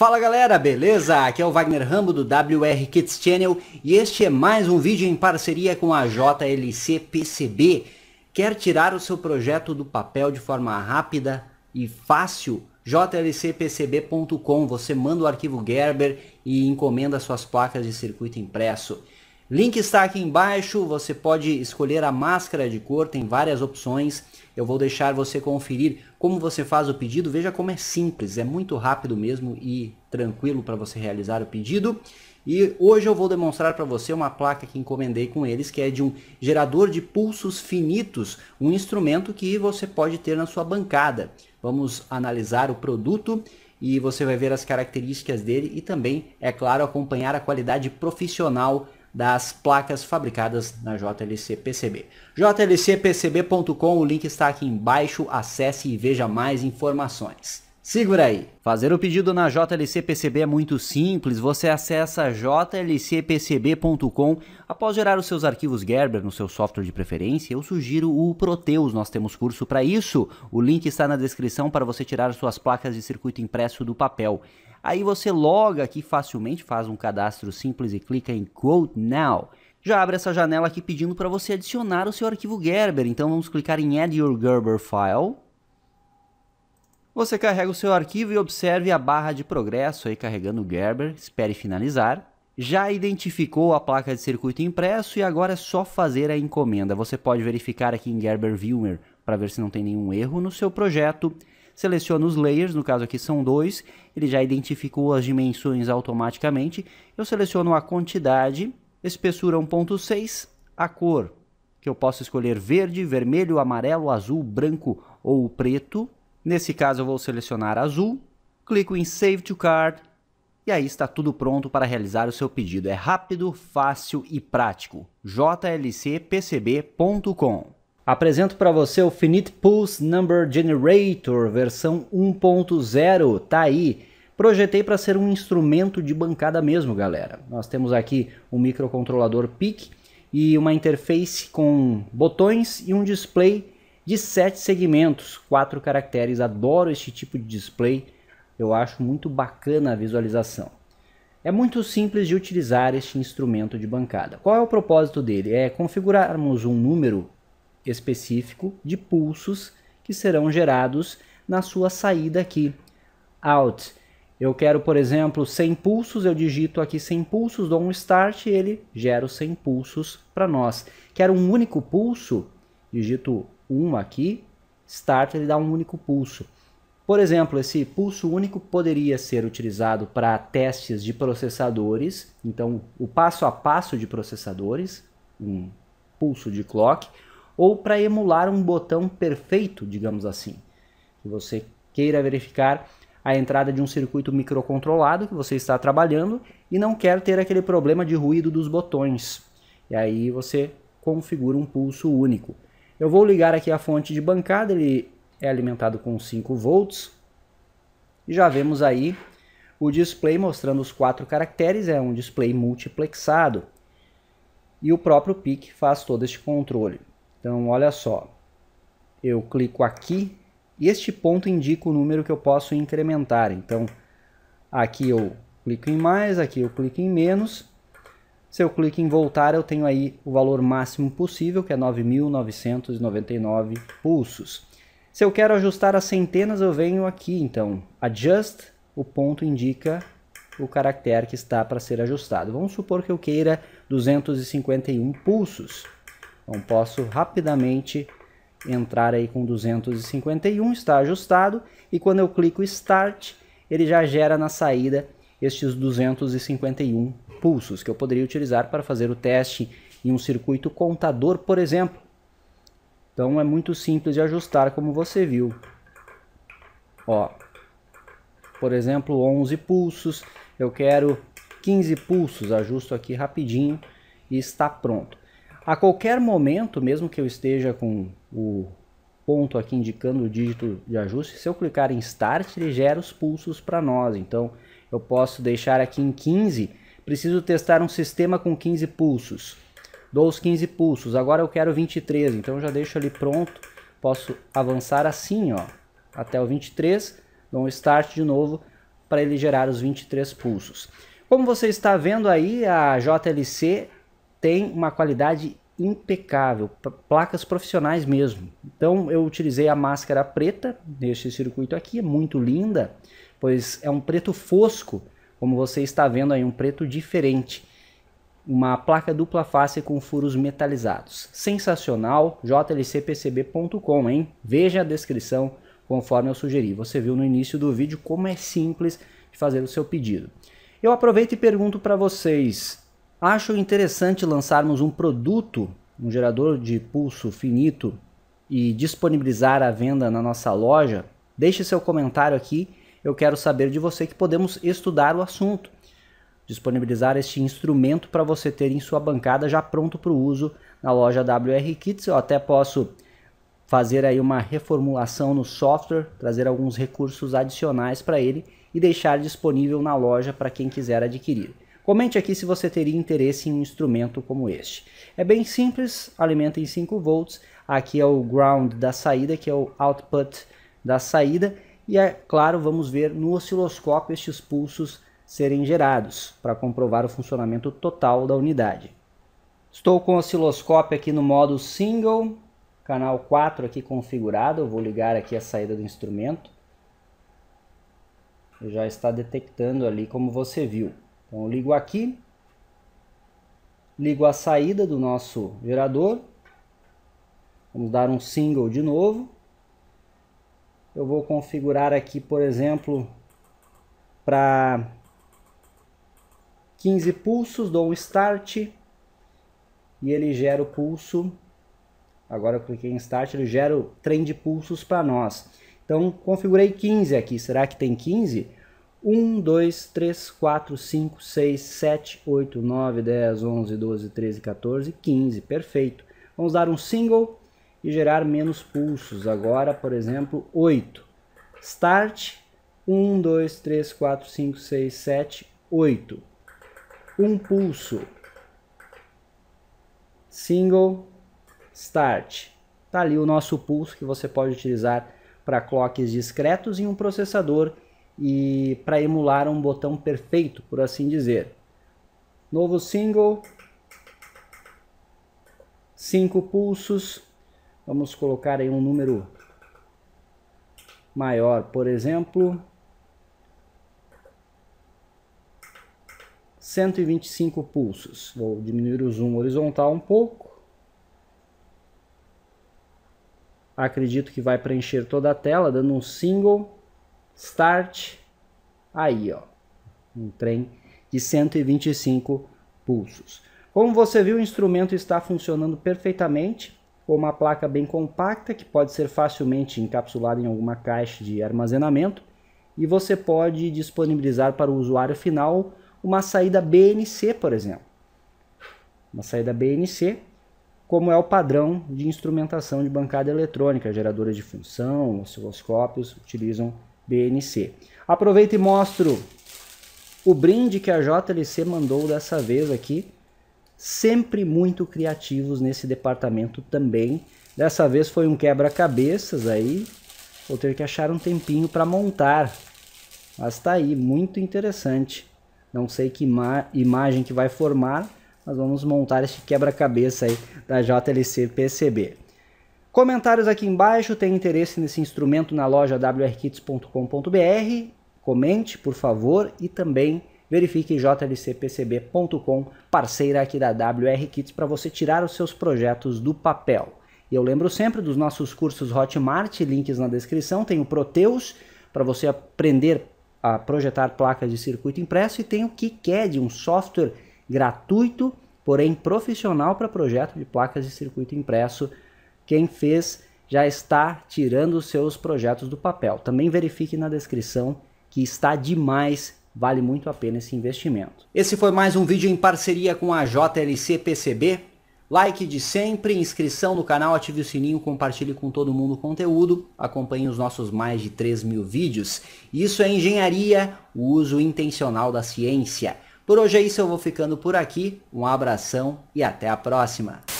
Fala galera, beleza? Aqui é o Wagner Rambo do WR Kids Channel e este é mais um vídeo em parceria com a JLC PCB. Quer tirar o seu projeto do papel de forma rápida e fácil? jlcpcb.com, você manda o arquivo Gerber e encomenda suas placas de circuito impresso. Link está aqui embaixo, você pode escolher a máscara de cor, tem várias opções. Eu vou deixar você conferir como você faz o pedido. Veja como é simples, é muito rápido mesmo e tranquilo para você realizar o pedido. E hoje eu vou demonstrar para você uma placa que encomendei com eles, que é de um gerador de pulsos finitos, um instrumento que você pode ter na sua bancada. Vamos analisar o produto e você vai ver as características dele e também, é claro, acompanhar a qualidade profissional das placas fabricadas na JLC PCB. jlcpcb.com, o link está aqui embaixo, acesse e veja mais informações. Segura aí! Fazer o pedido na JLC PCB é muito simples, você acessa jlcpcb.com após gerar os seus arquivos Gerber no seu software de preferência, eu sugiro o Proteus, nós temos curso para isso, o link está na descrição para você tirar suas placas de circuito impresso do papel. Aí você loga aqui facilmente, faz um cadastro simples e clica em Quote Now. Já abre essa janela aqui pedindo para você adicionar o seu arquivo Gerber, então vamos clicar em Add Your Gerber File, você carrega o seu arquivo e observe a barra de progresso aí carregando o Gerber, espere finalizar. Já identificou a placa de circuito impresso e agora é só fazer a encomenda. Você pode verificar aqui em Gerber Viewer para ver se não tem nenhum erro no seu projeto. Seleciona os layers, no caso aqui são dois, ele já identificou as dimensões automaticamente. Eu seleciono a quantidade, espessura 1.6, a cor, que eu posso escolher verde, vermelho, amarelo, azul, branco ou preto Nesse caso eu vou selecionar azul, clico em Save to Card e aí está tudo pronto para realizar o seu pedido. É rápido, fácil e prático. jlcpcb.com Apresento para você o Finite Pulse Number Generator versão 1.0, tá aí. Projetei para ser um instrumento de bancada mesmo, galera. Nós temos aqui um microcontrolador PIC e uma interface com botões e um display de sete segmentos, quatro caracteres. Adoro este tipo de display, eu acho muito bacana a visualização. É muito simples de utilizar este instrumento de bancada. Qual é o propósito dele? É configurarmos um número específico de pulsos que serão gerados na sua saída aqui. Out. Eu quero, por exemplo, 100 pulsos, eu digito aqui 100 pulsos, dou um start e ele gera os 100 pulsos para nós. Quero um único pulso, digito uma aqui, start ele dá um único pulso. Por exemplo, esse pulso único poderia ser utilizado para testes de processadores, então o passo a passo de processadores, um pulso de clock, ou para emular um botão perfeito, digamos assim, que você queira verificar a entrada de um circuito microcontrolado que você está trabalhando e não quer ter aquele problema de ruído dos botões. E aí você configura um pulso único. Eu vou ligar aqui a fonte de bancada, ele é alimentado com 5 volts. E já vemos aí o display mostrando os quatro caracteres, é um display multiplexado. E o próprio PIC faz todo este controle. Então, olha só. Eu clico aqui e este ponto indica o número que eu posso incrementar. Então, aqui eu clico em mais, aqui eu clico em menos se eu clico em voltar, eu tenho aí o valor máximo possível, que é 9.999 pulsos. Se eu quero ajustar as centenas, eu venho aqui, então, adjust, o ponto indica o caractere que está para ser ajustado. Vamos supor que eu queira 251 pulsos. Então, posso rapidamente entrar aí com 251, está ajustado. E quando eu clico Start, ele já gera na saída estes 251 pulsos que eu poderia utilizar para fazer o teste em um circuito contador, por exemplo. Então é muito simples de ajustar, como você viu. Ó, por exemplo, 11 pulsos, eu quero 15 pulsos, ajusto aqui rapidinho e está pronto. A qualquer momento, mesmo que eu esteja com o ponto aqui indicando o dígito de ajuste, se eu clicar em Start, ele gera os pulsos para nós. Então, eu posso deixar aqui em 15. Preciso testar um sistema com 15 pulsos. Dou os 15 pulsos, agora eu quero 23, então já deixo ali pronto. Posso avançar assim, ó, até o 23, dou um start de novo para ele gerar os 23 pulsos. Como você está vendo aí, a JLC tem uma qualidade impecável, placas profissionais mesmo. Então eu utilizei a máscara preta neste circuito aqui, é muito linda pois é um preto fosco, como você está vendo aí, um preto diferente. Uma placa dupla face com furos metalizados. Sensacional, jlcpcb.com, hein? Veja a descrição conforme eu sugeri. Você viu no início do vídeo como é simples de fazer o seu pedido. Eu aproveito e pergunto para vocês, acho interessante lançarmos um produto, um gerador de pulso finito e disponibilizar a venda na nossa loja? Deixe seu comentário aqui eu quero saber de você que podemos estudar o assunto. Disponibilizar este instrumento para você ter em sua bancada já pronto para o uso na loja WR Kits. Eu até posso fazer aí uma reformulação no software, trazer alguns recursos adicionais para ele e deixar disponível na loja para quem quiser adquirir. Comente aqui se você teria interesse em um instrumento como este. É bem simples, alimenta em 5 volts. Aqui é o ground da saída, que é o output da saída. E é claro, vamos ver no osciloscópio estes pulsos serem gerados para comprovar o funcionamento total da unidade. Estou com o osciloscópio aqui no modo single, canal 4 aqui configurado, eu vou ligar aqui a saída do instrumento. Eu já está detectando ali como você viu. Então eu ligo aqui, ligo a saída do nosso gerador, vamos dar um single de novo, eu vou configurar aqui, por exemplo, para 15 pulsos, dou um start e ele gera o pulso. Agora eu cliquei em start, ele gera o trem de pulsos para nós. Então configurei 15 aqui, será que tem 15? 1, 2, 3, 4, 5, 6, 7, 8, 9, 10, 11, 12, 13, 14, 15, perfeito. Vamos dar um single e gerar menos pulsos. Agora, por exemplo, 8. Start, 1, 2, 3, 4, 5, 6, 7, 8. Um pulso. Single, start. Está ali o nosso pulso que você pode utilizar para clocks discretos em um processador e para emular um botão perfeito, por assim dizer. Novo single, 5 pulsos, Vamos colocar aí um número maior, por exemplo, 125 pulsos. Vou diminuir o zoom horizontal um pouco. Acredito que vai preencher toda a tela, dando um single start aí, ó. Um trem de 125 pulsos. Como você viu, o instrumento está funcionando perfeitamente ou uma placa bem compacta que pode ser facilmente encapsulada em alguma caixa de armazenamento e você pode disponibilizar para o usuário final uma saída BNC, por exemplo. Uma saída BNC, como é o padrão de instrumentação de bancada eletrônica, geradores de função, osciloscópios utilizam BNC. Aproveito e mostro o brinde que a JLC mandou dessa vez aqui sempre muito criativos nesse departamento também. Dessa vez foi um quebra-cabeças aí, vou ter que achar um tempinho para montar. Mas tá aí, muito interessante. Não sei que imagem que vai formar, mas vamos montar este quebra-cabeça aí da JLC PCB. Comentários aqui embaixo, tem interesse nesse instrumento na loja wrkits.com.br, comente, por favor, e também verifique jlcpcb.com, parceira aqui da WR Kits, para você tirar os seus projetos do papel. E eu lembro sempre dos nossos cursos Hotmart, links na descrição, tem o Proteus, para você aprender a projetar placas de circuito impresso, e tem o KiCad, um software gratuito, porém profissional para projeto de placas de circuito impresso. Quem fez já está tirando os seus projetos do papel. Também verifique na descrição que está demais Vale muito a pena esse investimento. Esse foi mais um vídeo em parceria com a JLC PCB. Like de sempre, inscrição no canal, ative o sininho, compartilhe com todo mundo o conteúdo, acompanhe os nossos mais de 3 mil vídeos. Isso é engenharia, o uso intencional da ciência. Por hoje é isso, eu vou ficando por aqui. Um abração e até a próxima.